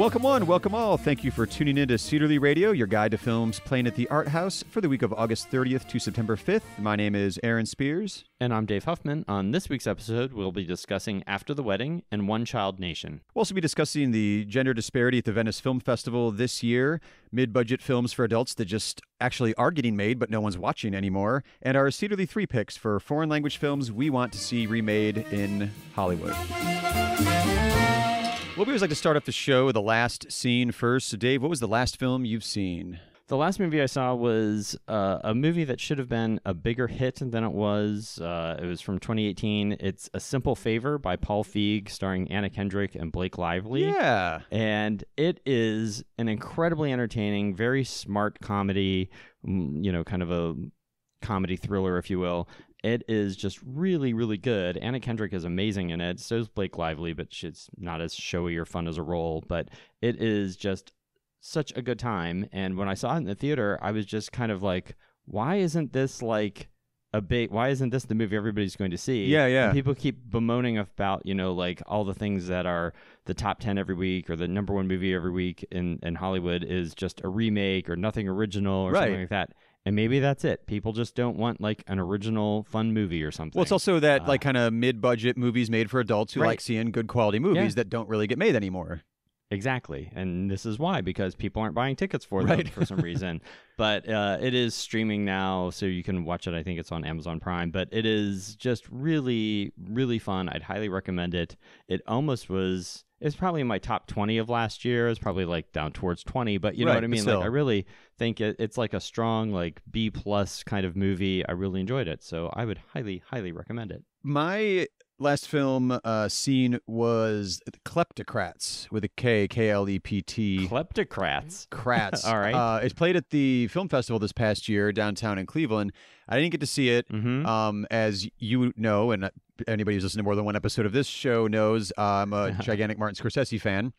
welcome one, welcome all. Thank you for tuning in to Cedarly Radio, your guide to films playing at the Art House for the week of August 30th to September 5th. My name is Aaron Spears. And I'm Dave Huffman. On this week's episode, we'll be discussing After the Wedding and One Child Nation. We'll also be discussing the gender disparity at the Venice Film Festival this year, mid budget films for adults that just actually are getting made, but no one's watching anymore, and our Cedarly 3 picks for foreign language films we want to see remade in Hollywood. What we always like to start off the show with the last scene first. So, Dave, what was the last film you've seen? The last movie I saw was uh, a movie that should have been a bigger hit than it was. Uh, it was from 2018. It's A Simple Favor by Paul Feig, starring Anna Kendrick and Blake Lively. Yeah. And it is an incredibly entertaining, very smart comedy, mm, you know, kind of a comedy thriller, if you will, it is just really, really good. Anna Kendrick is amazing in it. So is Blake Lively, but she's not as showy or fun as a role. But it is just such a good time. And when I saw it in the theater, I was just kind of like, why isn't this like a big why isn't this the movie everybody's going to see yeah yeah and people keep bemoaning about you know like all the things that are the top 10 every week or the number one movie every week in in hollywood is just a remake or nothing original or right. something like that and maybe that's it. People just don't want like an original fun movie or something. Well, it's also that uh, like kind of mid-budget movies made for adults who right. like seeing good quality movies yeah. that don't really get made anymore. Exactly, and this is why because people aren't buying tickets for them for some reason. but uh, it is streaming now, so you can watch it. I think it's on Amazon Prime. But it is just really, really fun. I'd highly recommend it. It almost was it's probably my top 20 of last year. It's probably like down towards 20, but you know what I mean? Like I really think it, it's like a strong like B plus kind of movie. I really enjoyed it. So I would highly, highly recommend it. My last film uh, seen was Kleptocrats with a K, K L E P T. Kleptocrats. Krats. All right. Uh, played at the film festival this past year downtown in Cleveland. I didn't get to see it. Mm-hmm. Um, as you know, and anybody who's listened to more than one episode of this show knows, I'm a gigantic Martin Scorsese fan.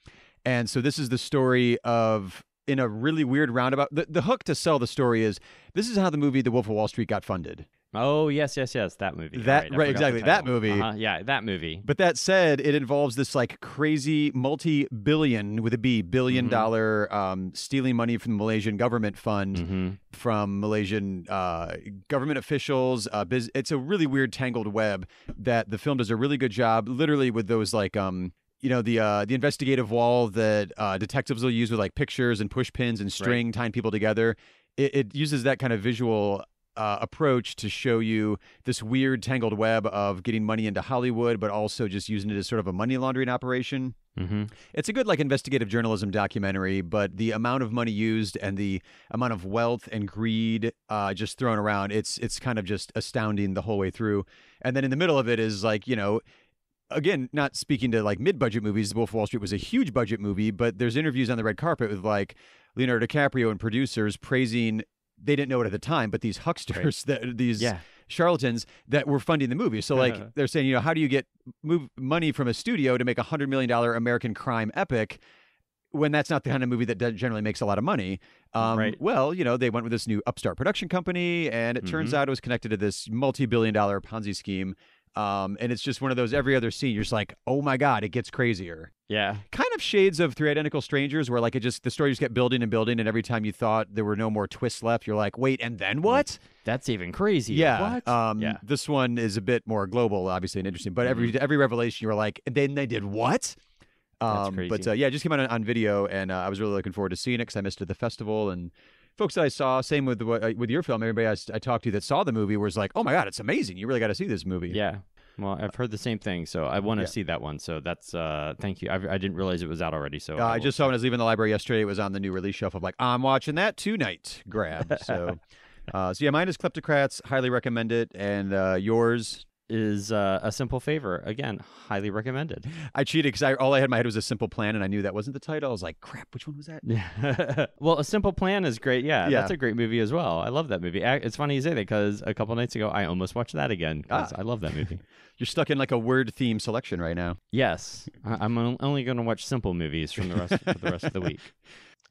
And so this is the story of in a really weird roundabout. The, the hook to sell the story is this is how the movie The Wolf of Wall Street got funded. Oh yes, yes, yes, that movie. That right, right exactly that movie. Uh-huh. Yeah, that movie. But that said, it involves this like crazy multi-billion with a B billion mm-hmm. dollar, um, stealing money from the Malaysian government fund mm-hmm. from Malaysian uh, government officials. Uh, biz- it's a really weird tangled web that the film does a really good job, literally with those like um, you know the uh, the investigative wall that uh, detectives will use with like pictures and push pins and string right. tying people together. It, it, uses that kind of visual uh, approach to show you this weird tangled web of getting money into Hollywood, but also just using it as sort of a money laundering operation. Mm-hmm. It's a good like investigative journalism documentary, but the amount of money used and the amount of wealth and greed uh, just thrown around, it's it's kind of just astounding the whole way through. And then in the middle of it is like you know again, not speaking to like mid-budget movies, Wolf of Wall Street was a huge budget movie, but there's interviews on the red carpet with like Leonardo DiCaprio and producers praising they didn't know it at the time, but these hucksters, right. that, these yeah. charlatans that were funding the movie. So like uh-huh. they're saying, you know, how do you get move money from a studio to make a hundred million dollar American crime epic? when that's not the kind of movie that generally makes a lot of money. Um, right. Well, you know, they went with this new upstart production company, and it mm-hmm. turns out it was connected to this multi billion dollar Ponzi scheme um, and it's just one of those every other scene, you're just like, oh my God, it gets crazier. Yeah. Kind of shades of Three Identical Strangers, where like it just, the story just kept building and building. And every time you thought there were no more twists left, you're like, wait, and then what? That's even crazy. Yeah. What? Um, yeah. This one is a bit more global, obviously, and interesting. But every mm-hmm. every revelation, you were like, then they did what? Um, But uh, yeah, it just came out on, on video, and uh, I was really looking forward to seeing it because I missed it at the festival. And folks that I saw, same with the, with your film, everybody I, I talked to that saw the movie was like, "Oh my god, it's amazing! You really got to see this movie." Yeah, well, I've heard the same thing, so I want to yeah. see that one. So that's uh, thank you. I, I, didn't realize it was out already. So uh, I, I, just saw it when I was leaving the library yesterday. It was on the new release shelf. Of like, I'm watching that tonight. Grab. So, uh, so yeah, mine is Kleptocrats. Highly recommend it. And uh, yours, is uh, a simple favor. Again, highly recommended. I cheated because all I had in my head was a simple plan, and I knew that wasn't the title. I was like, crap, which one was that? well, a simple plan is great. Yeah, yeah, that's a great movie as well. I love that movie. It's funny you say that because a couple nights ago I almost watched that again because ah. I love that movie. You're stuck in like a word theme selection right now. Yes, I- am only going to watch simple movies from the rest for the rest of the week.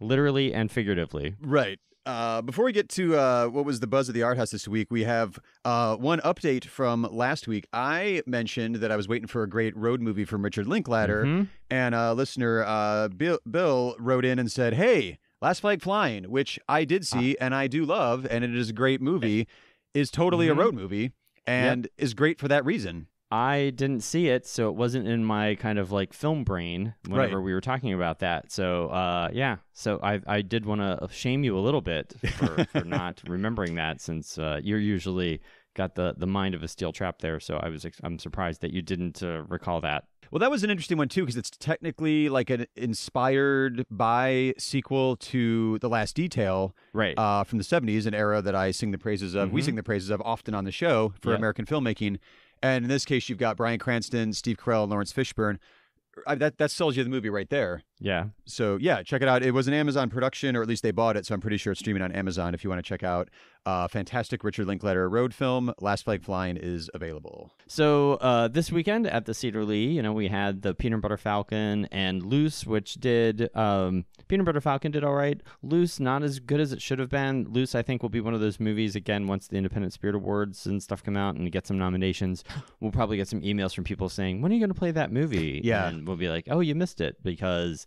literally and figuratively. Right. Uh, before we get to uh, what was the buzz of the art house this week, we have uh, one update from last week. I mentioned that I was waiting for a great road movie from Richard Linklater, mm-hmm. and a listener, uh, Bill, Bill, wrote in and said, "Hey, Last Flag Flying, which I did ah. see and I do love, and it is a great movie, is totally mm-hmm. a road movie and yep. is great for that reason." I didn't see it, so it wasn't in my kind of like film brain whenever right. we were talking about that. So uh, yeah, so I I did want to shame you a little bit for, for not remembering that since uh, you're usually got the the mind of a steel trap there. So I was I'm surprised that you didn't uh, recall that. Well, that was an interesting one too because it's technically like an inspired by sequel to The Last Detail, right? Uh, from the '70s, an era that I sing the praises of. Mm-hmm. We sing the praises of often on the show for yep. American filmmaking and in this case, you've got Brian Cranston, Steve Carell, and Lawrence Fishburne. I, that that sells you the movie right there. Yeah. So yeah, check it out. It was an Amazon production, or at least they bought it, so I'm pretty sure it's streaming on Amazon. If you want to check out, uh, fantastic Richard Linklater road film, Last Flag Flying is available. So uh, this weekend at the Cedar Lee, you know, we had the Peanut Butter Falcon and Loose, which did um, Peanut Butter Falcon did all right. Loose not as good as it should have been. Loose I think will be one of those movies again once the Independent Spirit Awards and stuff come out and get some nominations, we'll probably get some emails from people saying when are you going to play that movie? Yeah, and we'll be like, oh, you missed it because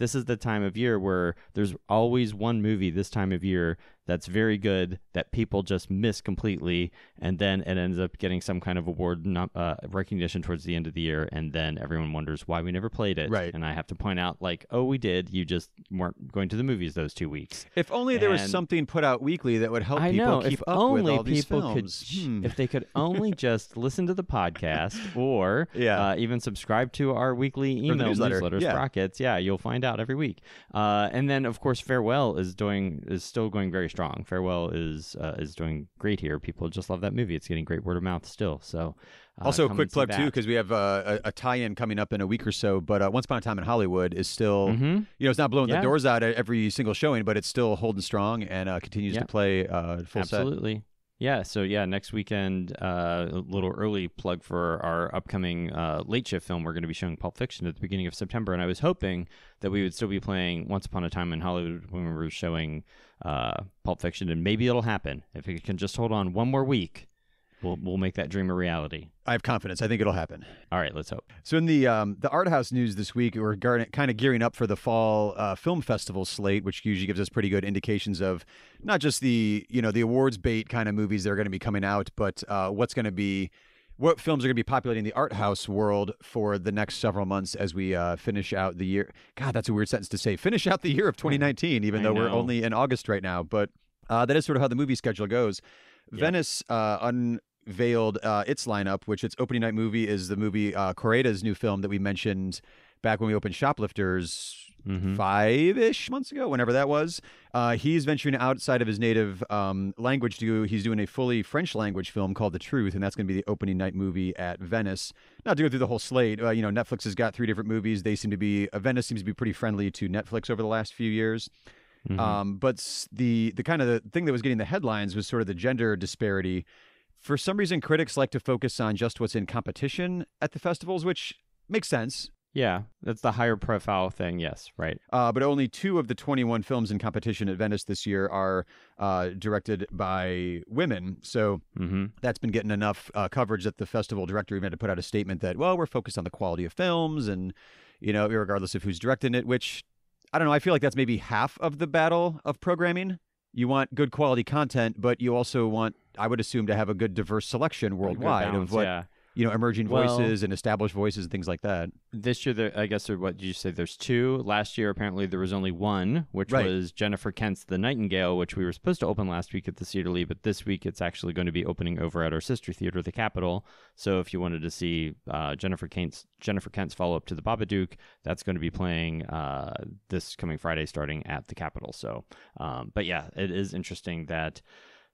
this is the time of year where there's always one movie this time of year that's very good that people just miss completely, and then it ends up getting some kind of award uh, recognition towards the end of the year, and then everyone wonders why we never played it. Right. And I have to point out, like, oh, we did. You just weren't going to the movies those two weeks. If only there was something put out weekly that would help I people know, keep up only with all these films. Could, hmm. If they could only just listen to the podcast or yeah. uh, even subscribe to our weekly email newsletter. yeah. Sprockets, yeah, you'll find out out every week. Uh, and then, of course, Farewell is doing is still going very strong. Farewell is uh, is doing great here. People just love that movie. It's getting great word of mouth still. So. Uh, also, a quick plug too, because we have uh, a, a, tie-in coming up in a week or so. But uh, Once Upon a Time in Hollywood is still, mm-hmm. you know, it's not blowing yeah. the doors out at every single showing, but it's still holding strong and uh, continues yeah. to play full Absolutely. set. Absolutely. Yeah, so yeah, next weekend, uh, a little early plug for our upcoming uh, late shift film. We're going to be showing Pulp Fiction at the beginning of September, and I was hoping that we would still be playing Once Upon a Time in Hollywood when we were showing uh, Pulp Fiction, and maybe it'll happen if it can just hold on one more week. We'll, we'll make that dream a reality. I have confidence. I think it'll happen. All right, let's hope. So in the um, the art house news this week, we're gar- kind of gearing up for the fall uh, film festival slate, which usually gives us pretty good indications of not just the you know the awards bait kind of movies that are going to be coming out, but uh, what's going to be what films are going to be populating the art house world for the next several months as we uh, finish out the year. God, that's a weird sentence to say. Finish out the year of 2019, even I though know. we're only in August right now. But uh, that is sort of how the movie schedule goes. Yeah. Venice uh, un- veiled uh, its lineup, which its opening night movie is the movie uh, new film that we mentioned back when we opened Shoplifters mm-hmm. five ish months ago, whenever that was. Uh, he's venturing outside of his native um, language to do, he's doing a fully French language film called The Truth, and that's going to be the opening night movie at Venice. Not to go through the whole slate, uh, you know, Netflix has got three different movies. They seem to be, uh, Venice seems to be pretty friendly to Netflix over the last few years. Mm-hmm. Um, but the the kind of the thing that was getting the headlines was sort of the gender disparity for some reason, critics like to focus on just what's in competition at the festivals, which makes sense. Yeah, that's the higher profile thing. Yes, right. Uh, but only two of the 21 films in competition at Venice this year are uh, directed by women. So mm-hmm. that's been getting enough uh, coverage that the festival director even had to put out a statement that, well, we're focused on the quality of films and, you know, regardless of who's directing it, which I don't know. I feel like that's maybe half of the battle of programming you want good quality content, but you also want, I would assume, to have a good diverse selection worldwide balance, of what yeah you know emerging voices well, and established voices and things like that. This year, there, I guess, what did you say? There's two. Last year, apparently, there was only one, which right. was Jennifer Kent's "The Nightingale," which we were supposed to open last week at the Cedar Lee, but this week it's actually going to be opening over at our sister theater, the Capitol. So if you wanted to see uh, Jennifer Kent's Jennifer Kent's follow up to The Babadook, that's going to be playing uh, this coming Friday, starting at the Capitol. So, um, but yeah, it is interesting that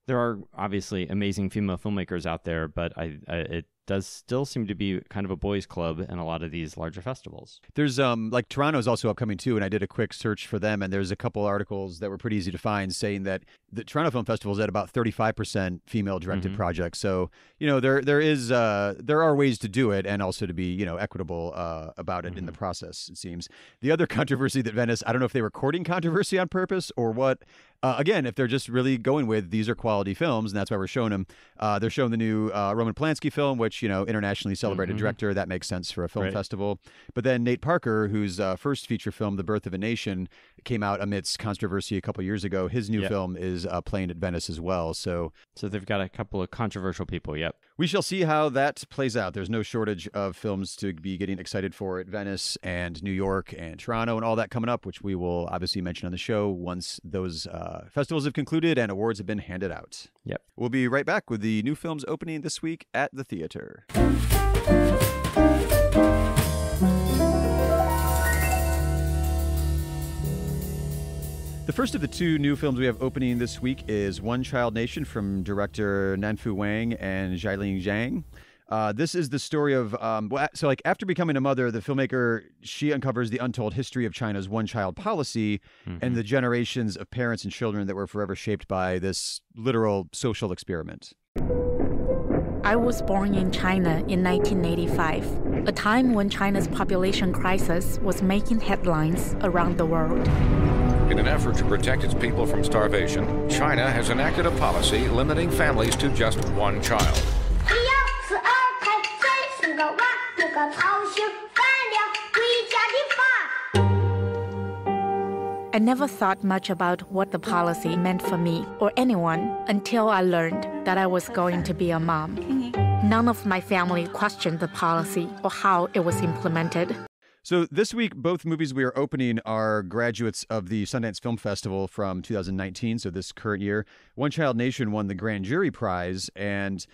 there are obviously amazing female filmmakers out there, but I, I, it does still seem to be kind of a boys club in a lot of these larger festivals. There's um like Toronto's also upcoming too and I did a quick search for them and there's a couple articles that were pretty easy to find saying that the Toronto Film Festival is at about 35% female directed mm-hmm. projects. So, you know, there there is uh, there are ways to do it and also to be, you know, equitable uh, about it mm-hmm. in the mm-hmm. process, it seems. The other controversy that Venice, I don't know if they were courting controversy on purpose or what. Uh, again, if they're just really going with these are quality films and that's why we're showing them, uh, they're showing the new uh, Roman Polanski film, which, you know, internationally celebrated mm-hmm. director. That makes sense for a film right. festival. But then Nate Parker, whose uh, first feature film, The Birth of a Nation, came out amidst controversy a couple years ago. His new yeah. film is uh, playing at Venice as well. So, so they've got a couple of controversial people. Yep. We shall see how that plays out. There's no shortage of films to be getting excited for at Venice and New York and Toronto and all that coming up, which we will obviously mention on the show once those uh, festivals have concluded and awards have been handed out. Yep. We'll be right back with the new films opening this week at the theater. The first of the two new films we have opening this week is One Child Nation from director Nanfu Wang and Xiling Zhang. Uh, this is the story of um, so like after becoming a mother, the filmmaker she uncovers the untold history of China's one-child policy mm-hmm. and the generations of parents and children that were forever shaped by this literal social experiment. I was born in China in 1985, a time when China's population crisis was making headlines around the world. In an effort to protect its people from starvation, China has enacted a policy limiting families to just one child. I never thought much about what the policy meant for me or anyone until I learned that I was going to be a mom. None of my family questioned the policy or how it was implemented. So this week, both movies we are opening are graduates of the Sundance Film Festival from 2019, so this current year. One Child Nation won the Grand Jury Prize, and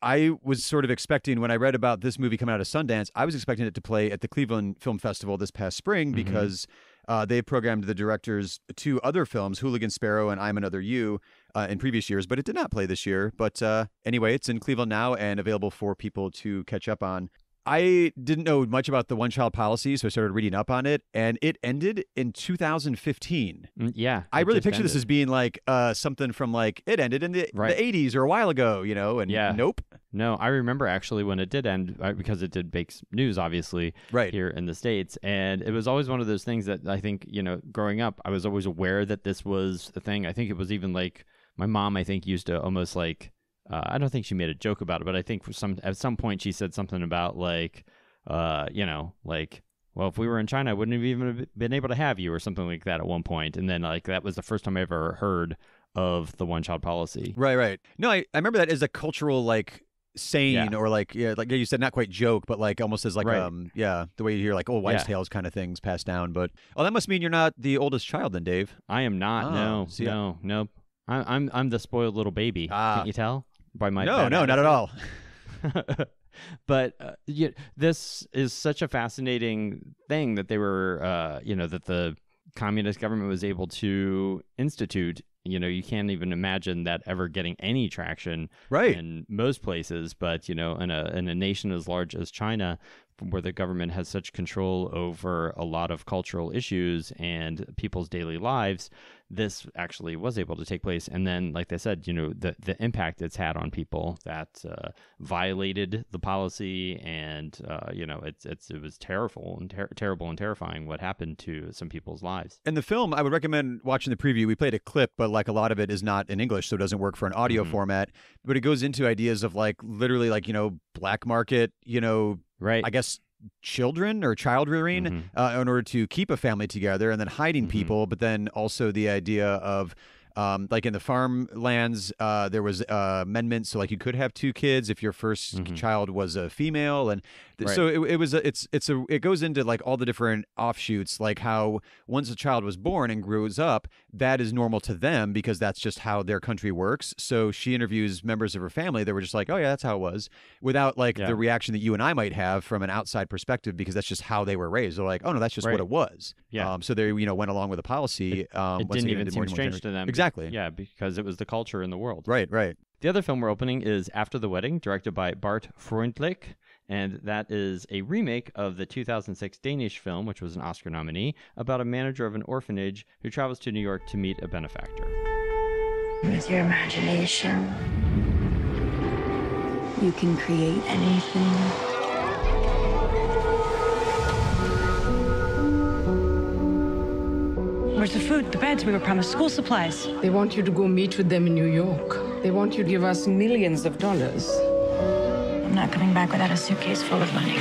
I was sort of expecting when I read about this movie coming out of Sundance, I was expecting it to play at the Cleveland Film Festival this past spring mm-hmm. because uh, they programmed the directors two other films, Hooligan Sparrow and I'm Another You, uh, in previous years, but it did not play this year. But uh, anyway, it's in Cleveland now and available for people to catch up on. I didn't know much about the one child policy, so I started reading up on it, and it ended in 2015. Mm, yeah. I really picture ended. this as being like uh, something from like, it ended in the, right. the 80s or a while ago, you know, and yeah. nope. No, I remember actually when it did end, uh, because it did make news, obviously, right. here in the States. And it was always one of those things that I think, you know, growing up, I was always aware that this was a thing. I think it was even like, my mom, I think, used to almost like, uh, I don't think she made a joke about it, but I think for some at some point she said something about like, uh, you know, like, well, if we were in China, I wouldn't have even been able to have you or something like that at one point. And then like that was the first time I ever heard of the one child policy. Right, right. No, I, I remember that as a cultural like saying yeah. or like yeah, like you said, not quite joke, but like almost as like right. um yeah, the way you hear like old oh, wives' yeah. tales kind of things passed down. But oh, that must mean you're not the oldest child then, Dave. I am not. Oh, no, see, no, I- I'm I'm I'm the spoiled little baby. Ah. Can't you tell? by my no, no, not at all. but uh, you, this is such a fascinating thing that they were, uh, you know, that the communist government was able to institute. You know, you can't even imagine that ever getting any traction, right? In most places, but you know, in a in a nation as large as China, where the government has such control over a lot of cultural issues and people's daily lives, this actually was able to take place. And then, like they said, you know, the, the impact it's had on people that uh, violated the policy. And, uh, you know, it's, it's, it was terrible and ter- terrible and terrifying what happened to some people's lives. And the film, I would recommend watching the preview. We played a clip, but like a lot of it is not in English, so it doesn't work for an audio mm-hmm. format. But it goes into ideas of like literally like, you know, black market, you know, right. I guess children or child rearing mm-hmm. uh, in order to keep a family together and then hiding mm-hmm. people but then also the idea of um, like in the farmlands, uh, there was uh, amendments, so like you could have two kids if your 1st mm-hmm. child was a female, and Right. So it, it was a, it's it's a it goes into like all the different offshoots, like how once a child was born and grows up, that is normal to them because that's just how their country works. So she interviews members of her family that were just like, oh yeah, that's how it was, without like yeah. the reaction that you and I might have from an outside perspective because that's just how they were raised. They're like, oh no, that's just right. what it was. Yeah. Um, so they you know went along with the policy. It, um, it didn't even seem strange to them. Exactly. Yeah, because it was the culture in the world. Right. Right. The other film we're opening is After the Wedding, directed by Bart Freundlich and that is a remake of the 2006 Danish film, which was an Oscar nominee, about a manager of an orphanage who travels to New York to meet a benefactor. With your imagination, you can create anything. Where's the food, the beds we were promised, school supplies? They want you to go meet with them in New York. They want you to give us millions of dollars. I'm not coming back without a suitcase full of money.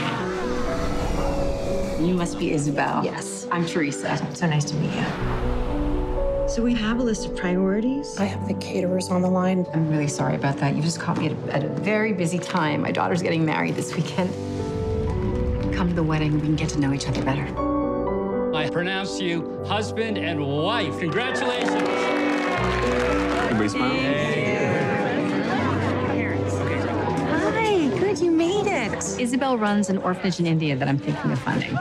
You must be Isabel. Yes. I'm Teresa. So nice to meet you. So we have a list of priorities. I have the caterers on the line. I'm really sorry about that. You just caught me at a, at a very busy time. My daughter's getting married this weekend. Come to the wedding. We can get to know each other better. I pronounce you husband and wife. Congratulations. Everybody smile. Isabel runs an orphanage in India that I'm thinking of funding.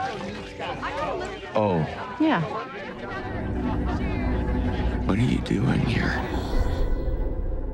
Oh. Yeah. What are you doing here?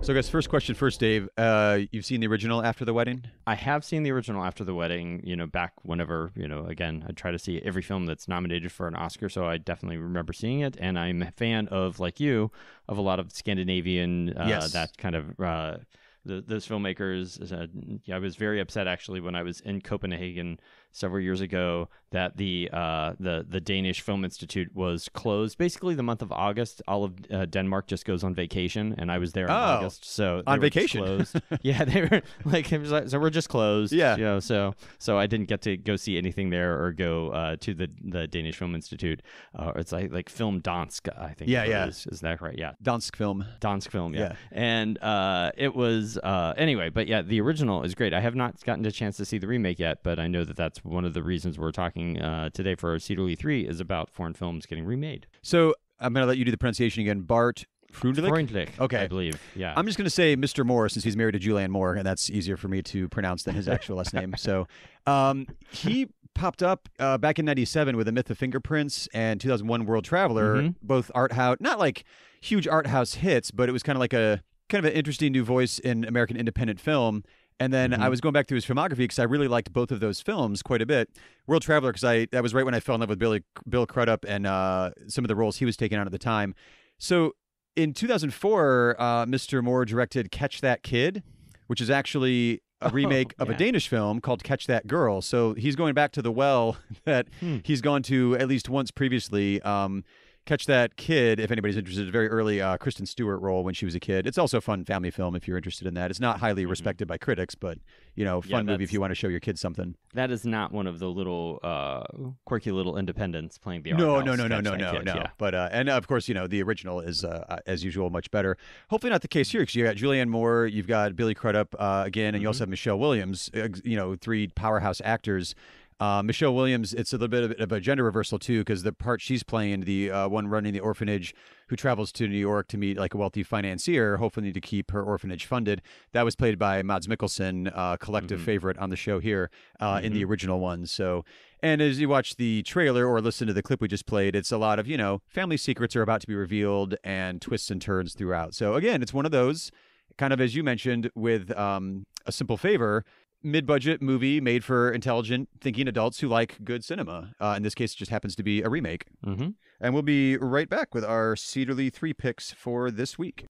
So, guys, first question first, Dave. Uh, you've seen the original after the wedding? I have seen the original after the wedding, you know, back whenever, you know, again, I try to see every film that's nominated for an Oscar. So I definitely remember seeing it. And I'm a fan of, like you, of a lot of Scandinavian, uh, yes. that kind of. Uh, the, those filmmakers. Uh, I was very upset actually when I was in Copenhagen several years ago that the uh, the the Danish Film Institute was closed. Basically, the month of August, all of uh, Denmark just goes on vacation, and I was there in oh, August. So on vacation, closed. yeah, they were like, like, so we're just closed. Yeah, you know, so so I didn't get to go see anything there or go uh, to the the Danish Film Institute. Uh, it's like like Film Dansk, I think. Yeah, yeah, is, is, that right? Yeah, Dansk Film, Dansk Film. Yeah, yeah. and uh, it was uh, anyway, but yeah, the original is great. I have not gotten a chance to see the remake yet, but I know that that's one of the reasons we're talking uh, today for CWE three is about foreign films getting remade. So I'm going to let you do the pronunciation again, Bart. Freundlich? Freundlich, okay. I believe. Yeah. I'm just going to say Mr. Moore since he's married to Julianne Moore, and that's easier for me to pronounce than his actual last name. So um, he popped up uh, back in 97 with The Myth of Fingerprints and 2001 World Traveler, mm-hmm. both art house, not like huge art house hits, but it was kind of like a kind of an interesting new voice in American independent film. And then mm-hmm. I was going back through his filmography because I really liked both of those films quite a bit. World Traveler, because I that was right when I fell in love with Billy Bill Crudup and uh, some of the roles he was taking on at the time. So in 2004, uh, Mr. Moore directed Catch That Kid, which is actually a oh, remake oh, of yeah. a Danish film called Catch That Girl. So he's going back to the well that hmm. he's gone to at least once previously. Um, Catch that kid if anybody's interested. Very early uh, Kristen Stewart role when she was a kid. It's also a fun family film if you're interested in that. It's not highly mm-hmm. respected by critics, but you know, fun yeah, movie if you want to show your kids something. That is not one of the little uh, quirky little independents playing the no, no, no, no, no, no, no. Yeah. But uh, and of course, you know, the original is uh, uh, as usual much better. Hopefully not the case here because you got Julianne Moore, you've got Billy Crudup uh, again, and mm-hmm. you also mm-hmm. have Michelle Williams. you know, three powerhouse actors uh, Michelle Williams, it's a little bit of, of a gender reversal too, because the part she's playing, the uh, one running the orphanage, who travels to New York to meet like a wealthy financier, hopefully to keep her orphanage funded, that was played by Mads Mikkelsen, uh, collective mm-hmm. favorite on the show here mm-hmm. in the mm-hmm. original one. So, and as you watch the trailer or listen to the clip we just played, it's a lot of you know family secrets are about to be revealed and twists and turns throughout. So again, it's one of those kind of as you mentioned with um, a simple favor mid-budget movie made for intelligent thinking adults who like good cinema. Uh, in this case, it just happens to be a remake. Mm-hmm. And we'll be right back with our Cedarly three picks for this week.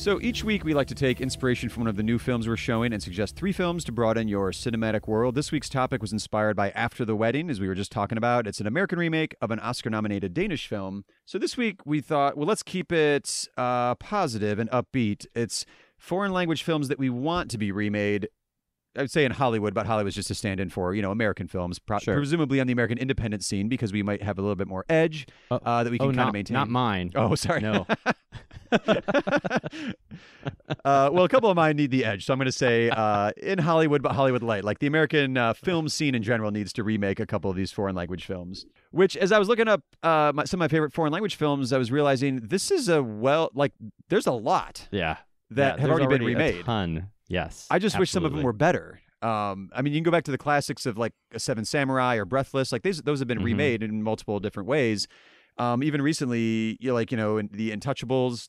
So each week we like to take inspiration from one of the new films we're showing and suggest three films to broaden your cinematic world. This week's topic was inspired by After the Wedding, as we were just talking about. It's an American remake of an Oscar nominated Danish film. So this week we thought, well, let's keep it uh, positive and upbeat. It's foreign language films that we want to be remade I would say in Hollywood, but Hollywood's just a stand-in for you know American films, pro- sure. presumably on the American independent scene because we might have a little bit more edge uh, uh, that we can oh, kind of maintain. Not mine. Oh, sorry. No. uh, well, a couple of mine need the edge, so I'm going to say uh, in Hollywood, but Hollywood light. Like the American uh, film scene in general needs to remake a couple of these foreign language films. Which, as I was looking up uh, my, some of my favorite foreign language films, I was realizing this is a well, like there's a lot. Yeah. That yeah, have already, been remade. A ton. Yes. I just absolutely. wish some of them were better. Um, I mean, you can go back to the classics of like A Seven Samurai or Breathless. Like these, those have been mm-hmm. remade in multiple different ways. Um, even recently, you like you know, in the Untouchables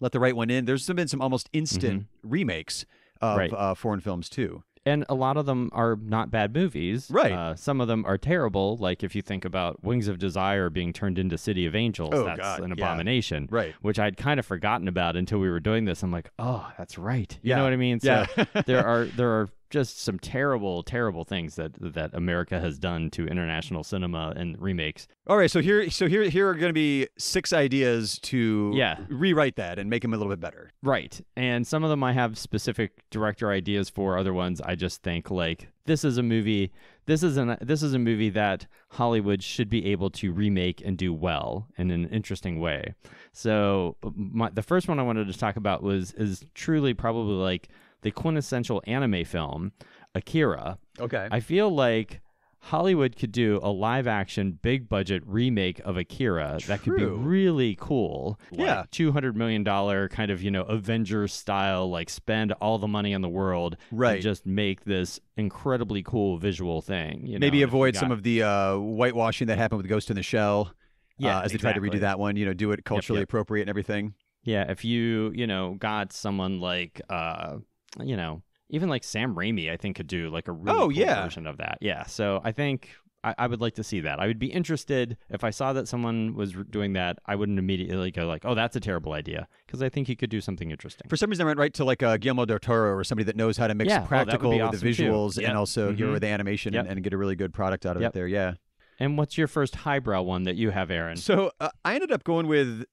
let the Right One In. There's been some almost instant mm-hmm. remakes of right. uh, foreign films too. And a lot of them are not bad movies. Right. Uh, some of them are terrible. Like if you think about Wings of Desire being turned into City of Angels, oh, that's God. an abomination. Yeah. Right. Which I'd kind of forgotten about until we were doing this. I'm like, oh, that's right. You yeah. know what I mean? So yeah. there are there are just some terrible, terrible things that that America has done to international cinema and remakes. All right, so here, so here, here are going to be six ideas to yeah. rewrite that and make them a little bit better. Right, and some of them I have specific director ideas for. Other ones I just think like this is a movie. This is an this is a movie that Hollywood should be able to remake and do well in an interesting way. So my, the first one I wanted to talk about was is truly probably like the quintessential anime film, Akira. Okay. I feel like Hollywood could do a live action, big budget remake of Akira True. that could be really cool. Like yeah. $200 million kind of, you know, Avengers style, like spend all the money in the world. Right. just make this incredibly cool visual thing. You Maybe know, avoid some of the uh, whitewashing that happened with Ghost in the Shell. Uh, yeah. Uh, as exactly. they tried to redo that one, you know, do it culturally yep, yep. appropriate and everything. Yeah. If you, you know, got someone like, uh, you know, even like Sam Raimi, I think could do like a really oh, cool yeah. version of that. Yeah. So I think I, I, would like to see that. I would be interested if I saw that someone was doing that. I wouldn't immediately go like, "Oh, that's a terrible idea," because I think he could do something interesting. For some reason, I went right to like uh, Guillermo del Toro or somebody that knows how to mix yeah, oh, practical oh, awesome with the visuals yep. and also mm-hmm. with the animation yep. and, and, get a really good product out of yep. it. There, yeah. And what's your first highbrow one that you have, Aaron? So uh, I ended up going with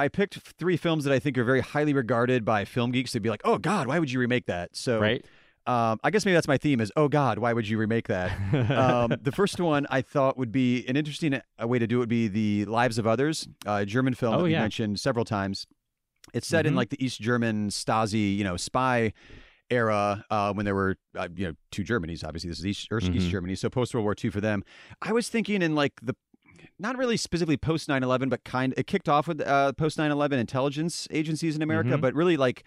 I picked three films that I think are very highly regarded by film geeks. They'd be like, "Oh God, why would you remake that?" So, right. Um, I guess maybe that's my theme is, "Oh God, why would you remake that?" um, the first one I thought would be an interesting uh, way to do it would be the Lives of Others, a German film oh, that yeah. we mentioned several times. It's set mm-hmm. in like the East German Stasi, you know, spy era uh, when there were uh, you know two Germanys. Obviously, this is East, East mm-hmm. Germany, so post World War II for them. I was thinking in like the not really specifically post 9-11 but kind it kicked off with uh, post 9-11 intelligence agencies in america mm-hmm. but really like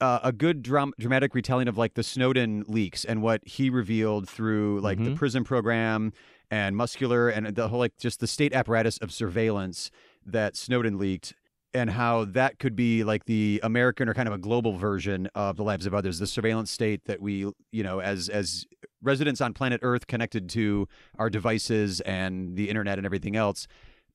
uh, a good dram- dramatic retelling of like the snowden leaks and what he revealed through like mm-hmm. the prison program and muscular and the whole like just the state apparatus of surveillance that snowden leaked and how that could be like the American or kind of a global version of the lives of others, the surveillance state that we, you know, as as residents on planet Earth connected to our devices and the internet and everything else,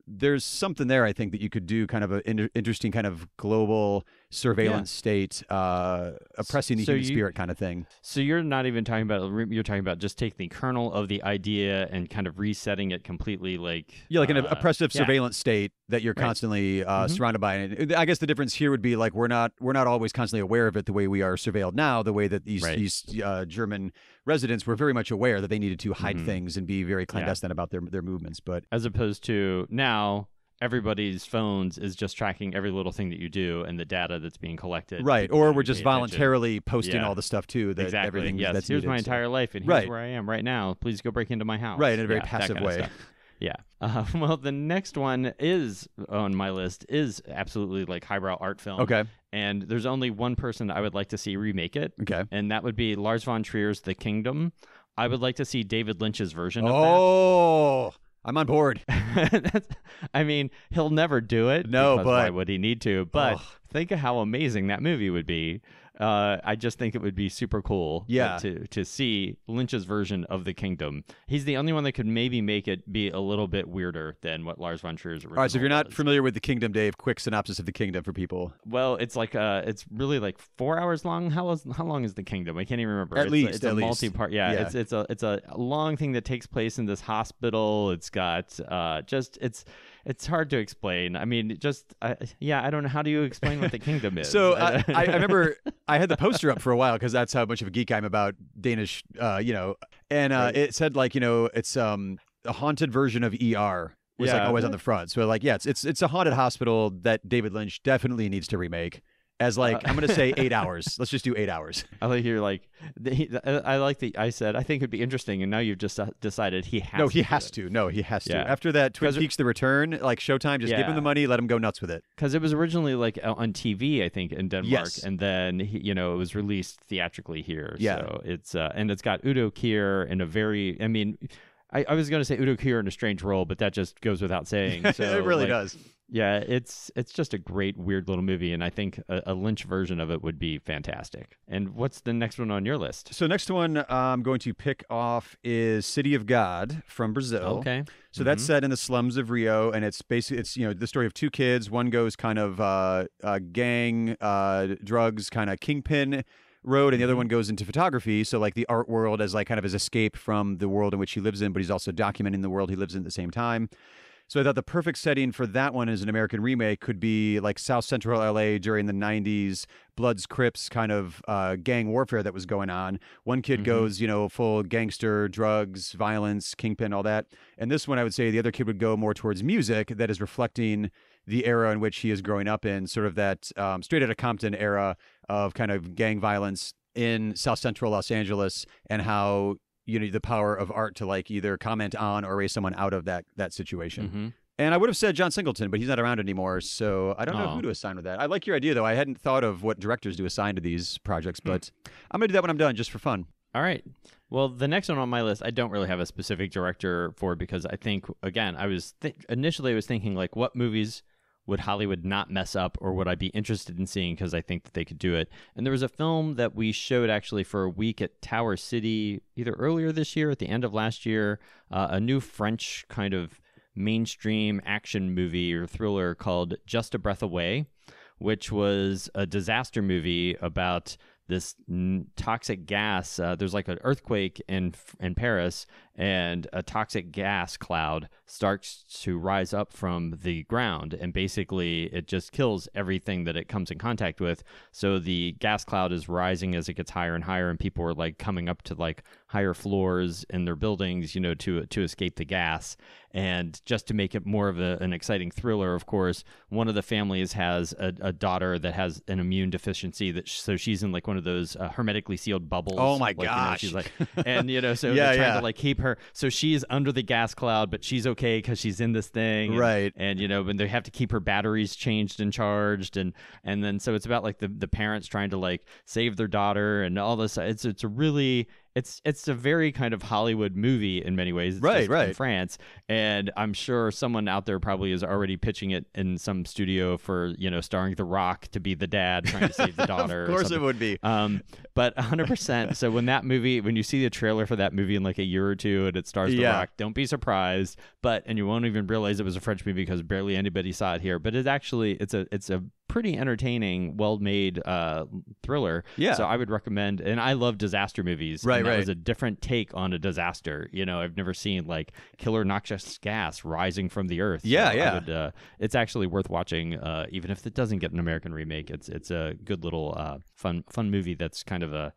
there's something there I think that you could do kind of an interesting kind of global surveillance yeah. state, uh, oppressing the so human you, spirit kind of thing. So you're not even talking about you're talking about just take the kernel of the idea and kind of resetting it completely, like yeah, like uh, an oppressive yeah. surveillance state that you're right. constantly uh, mm-hmm. surrounded by. And I guess the difference here would be like we're not we're not always constantly aware of it the way we are surveilled now, the way that these right. these uh, German residents were very much aware that they needed to hide mm-hmm. things and be very clandestine yeah. about their their movements. But as opposed to now everybody's phones is just tracking every little thing that you do and the data that's being collected. Right. Or we're just voluntarily posting yeah. all the stuff too. That exactly. Everything yes. That's here's needed, my entire life, and here's right. where I am right now. Please go break into my house. Right. In a very yeah, passive way. Yeah. Uh, well, the next one is on my list is absolutely like highbrow art film. Okay. And there's only one person I would like to see remake it. Okay. And that would be Lars von Trier's The Kingdom. I would like to see David Lynch's version of oh. that. Oh. I'm on board. I mean, he'll never do it. No, but why would he need to? But think of how amazing that movie would be uh, I just think it would be super cool. Uh, yeah. To to see Lynch's version of the kingdom. He's the only one that could maybe make it be a little bit weirder than what Lars von Trier's. All right. So if you're not was. familiar with the kingdom, Dave, quick synopsis of the kingdom for people. Well, it's like uh, it's really like four hours long. How is, how long is the kingdom? I can't even remember. At it's least a, it's at a least. multi-part. Yeah, yeah, It's it's a it's a long thing that takes place in this hospital. It's got uh, just it's it's hard to explain. I mean, just uh, yeah, I don't know how do you explain what the kingdom is. so I, I, remember I had the poster up for a while because that's how much of a geek I'm about Danish, uh, you know. And uh, right. it said like you know it's um a haunted version of ER was yeah. like always on the front. So like yeah, it's it's it's a haunted hospital that David Lynch definitely needs to remake as like uh, I'm gonna say eight hours. Let's just do eight hours. I like you're like uh, I like the I said I think it'd be interesting, and now you've just uh, decided he has. No, he to has to. No, he has yeah. to. After that, Twin Peaks: The Return, like Showtime, just yeah. give him the money, let him go nuts with it. Because it was originally like on TV, I think, in Denmark, yes. and then you know it was released theatrically here. Yeah, so it's uh, and it's got Udo Kier in a very, I mean. I, I was going to say Udo Kier in a strange role, but that just goes without saying. So, it really like, does. Yeah, it's it's just a great weird little movie, and I think a, a, Lynch version of it would be fantastic. And what's the next one on your list? So next one I'm going to pick off is City of God from Brazil. Okay. So mm-hmm. that's set in the slums of Rio, and it's basically it's you know the story of two kids. One goes kind of uh, uh gang, uh, drugs, kind of kingpin road and the other mm-hmm. one goes into photography so like the art world as like kind of his escape from the world in which he lives in but he's also documenting the world he lives in at the same time so I thought the perfect setting for that one as an American remake could be like South Central LA during the 90s, Bloods Crips kind of uh, gang warfare that was going on. One kid mm-hmm. goes, you know, full gangster, drugs, violence, kingpin, all that. And this one, I would say the other kid would go more towards music that is reflecting the era in which he is growing up in, sort of that um, straight out of Compton era of kind of gang violence in South Central Los Angeles and how you know the power of art to like either comment on or raise someone out of that that situation. Mm-hmm. And I would have said John Singleton, but he's not around anymore, so I don't know who to assign with that. I like your idea though. I hadn't thought of what directors do assign to these projects, hmm. but I'm gonna do that when I'm done, just for fun. All right. Well, the next one on my list, I don't really have a specific director for because I think again, I was th- initially I was thinking like what movies would Hollywood not mess up or would I be interested in seeing because I think that they could do it? And there was a film that we showed actually for a week at Tower City either earlier this year at the end of last year, uh, a new French kind of mainstream action movie or thriller called Just a Breath Away, which was a disaster movie about this n- toxic gas. Uh, there's like an earthquake in in Paris, and a toxic gas cloud starts to rise up from the ground and basically it just kills everything that it comes in contact with so the gas cloud is rising as it gets higher and higher and people are like coming up to like higher floors in their buildings you know to to escape the gas and just to make it more of a, an exciting thriller of course one of the families has a, a, daughter that has an immune deficiency that so she's in like one of those uh, hermetically sealed bubbles oh my like, gosh you know, she's like and you know so yeah, they're trying yeah. to like keep her. So she is under the gas cloud, but she's okay because she's in this thing, and, right? And you know, and they have to keep her batteries changed and charged, and and then so it's about like the the parents trying to like save their daughter and all this. It's it's a really it's it's a very kind of Hollywood movie in many ways. It's right, right. In France, and I'm sure someone out there probably is already pitching it in some studio for you know starring The Rock to be the dad trying to save the daughter. of course, it would be. Um, but 100. percent So when that movie, when you see the trailer for that movie in like a year or two, and it stars yeah. The Rock, don't be surprised. But and you won't even realize it was a French movie because barely anybody saw it here. But it actually it's a it's a pretty entertaining, well made uh, thriller. Yeah. So I would recommend, and I love disaster movies. Right, and that right. was a different take on a disaster. You know, I've never seen like killer noxious gas rising from the earth. Yeah, so yeah. Would, uh, it's actually worth watching, uh, even if it doesn't get an American remake. It's it's a good little uh, fun fun movie that's kind of a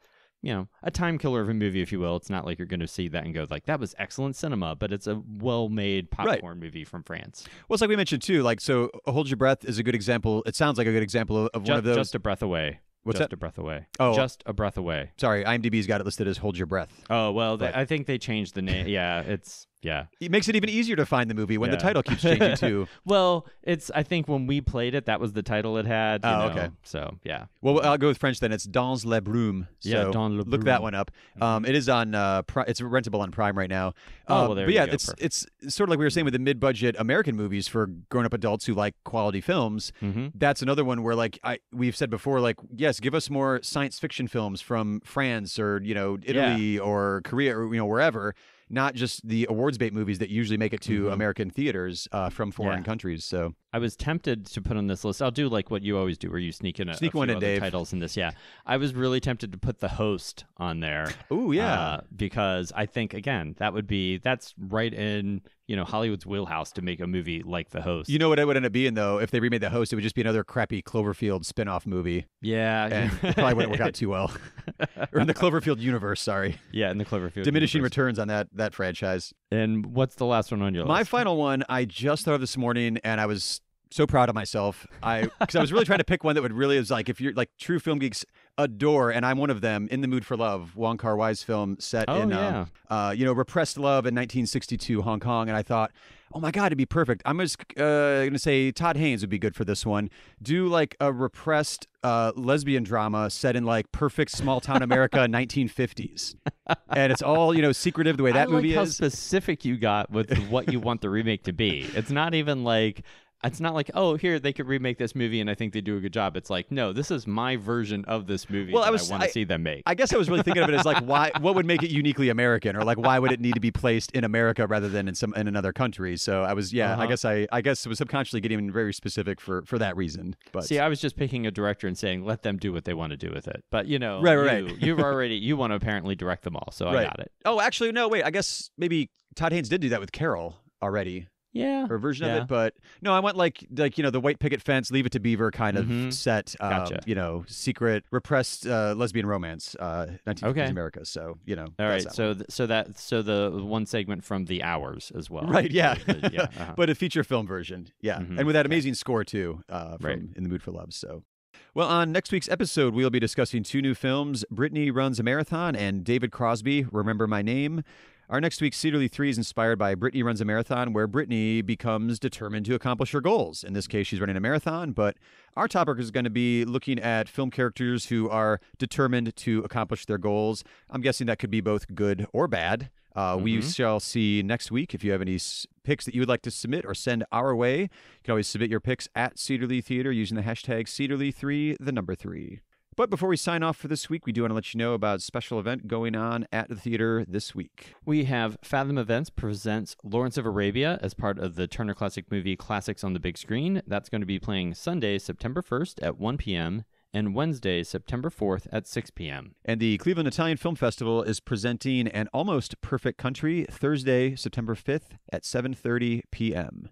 you know, a time killer of a movie, if you will. It's not like you're going to see that and go like, "That was excellent cinema," but it's a well-made popcorn right. movie from France. Well, it's like we mentioned too. Like, so "Hold Your Breath" is a good example. It sounds like a good example of, of just, one of those. Just a breath away. What's just that? a breath away. Oh, just a breath away. Sorry, IMDb's got it listed as "Hold Your Breath." Oh well, they, I think they changed the name. yeah, it's yeah. It makes it even easier to find the movie when yeah. the title keeps changing too. well, it's I think when we played it, that was the title it had. Oh, know, okay. So yeah. Well, I'll go with French then. It's Dans le Brume. So yeah, Dans Brume. Look that one up. Mm-hmm. Um, it is on. Uh, pri- it's rentable on Prime right now. Um, oh, well, um, there. But yeah, go. it's it's sort of like we were saying with the mid-budget American movies for grown-up adults who like quality films. Mm-hmm. That's another one where like I we've said before, like yes, give us more science fiction films from France or you know Italy yeah. or Korea or you know wherever not just the awards bait movies that usually make it to mm-hmm. American theaters uh, from foreign yeah. countries. So I was tempted to put on this list. I'll do like what you always do, where you sneak in a, sneak a one in, Dave. titles in this. Yeah, I was really tempted to put the host on there. Oh yeah, uh, because I think again that would be that's right in you know Hollywood's wheelhouse to make a movie like The Host. You know what it would end up being though, if they remade The Host, it would just be another crappy Cloverfield spin-off movie. Yeah, and it probably wouldn't work out too well. or in the Cloverfield universe, sorry. Yeah, in the Cloverfield. Diminishing universe. returns on that that franchise. And what's the last one on your list? My final one, I just thought of this morning, and I was so proud of myself. I because I was really trying to pick one that would really is like if you're like true film geeks adore, and I'm one of them. In the Mood for Love, Wong Kar Wai's film set oh, in um, yeah. um, uh, you know repressed love in 1962 Hong Kong, and I thought, oh my god, it'd be perfect. I'm just uh, gonna say Todd Haynes would be good for this one. Do like a repressed uh, lesbian drama set in like perfect small town America 1950s, and it's all you know secretive the way that I movie is. How specific you got with what you want the remake to be. It's not even like it's not like oh here they could remake this movie and I think they do a good job. It's like no, this is my version of this movie. Well, I was I want to see them make. I guess I was really thinking of it as like why what would make it uniquely American or like why would it need to be placed in America rather than in some in another country? So I was yeah, uh-huh. I guess I I guess was subconsciously getting very specific for for that reason. But see, I was just picking a director and saying let them do what they want to do with it. But you know, right, right, you, you've already you want to apparently direct them all, so right. I got it. Oh, actually, no, wait, I guess maybe Todd Haynes did do that with Carol already yeah, or version yeah. of it. But no, I went like like you know the white picket fence, leave it to Beaver kind mm-hmm. of set. Um, gotcha. You know, secret repressed uh, lesbian romance, uh, 1950s okay. America. So you know. All right. So th- so that so the one segment from the hours as well. Right. Yeah. The, yeah uh-huh. but a feature film version. Yeah, mm-hmm. and with that amazing score too uh, from right. In the Mood for Love. So. Well, on next week's episode, we'll be discussing two new films Brittany Runs a Marathon and David Crosby, Remember My Name. Our next week's Cedarly 3 is inspired by Brittany Runs a Marathon, where Brittany becomes determined to accomplish her goals. In this case, she's running a marathon, but our topic is going to be looking at film characters who are determined to accomplish their goals. I'm guessing that could be both good or bad. Uh, mm-hmm. We shall see next week. If you have any s- picks that you would like to submit or send our way, you can always submit your picks at Cedarly Theater using the hashtag Cedarly3, the number three. But before we sign off for this week, we do want to let you know about a special event going on at the theater this week. We have Fathom Events presents Lawrence of Arabia as part of the Turner Classic Movie Classics on the Big Screen. That's going to be playing Sunday, September 1st at 1 p.m and Wednesday, September 4th at 6 p.m. And the Cleveland Italian Film Festival is presenting An Almost Perfect Country Thursday, September 5th at 7:30 p.m.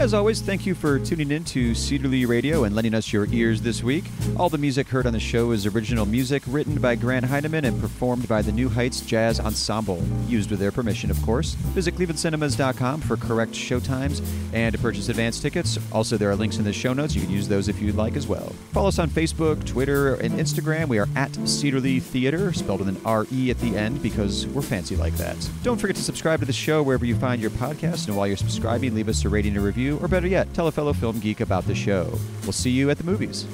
As always, thank you for tuning in to Cedarly Radio and lending us your ears this week. All the music heard on the show is original music written by Grant Heineman and performed by the New Heights Jazz Ensemble, used with their permission, of course. Visit clevelandcinemas.com for correct showtimes and to purchase advance tickets. Also, there are links in the show notes. You can use those if you'd like as well. Follow us on Facebook, Twitter, and Instagram. We are at Cedarly Theater, spelled with an R-E at the end because we're fancy like that. Don't forget to subscribe to the show wherever you find your podcast, and while you're subscribing, leave us a rating and review or better yet, tell a fellow film geek about the show. We'll see you at the movies.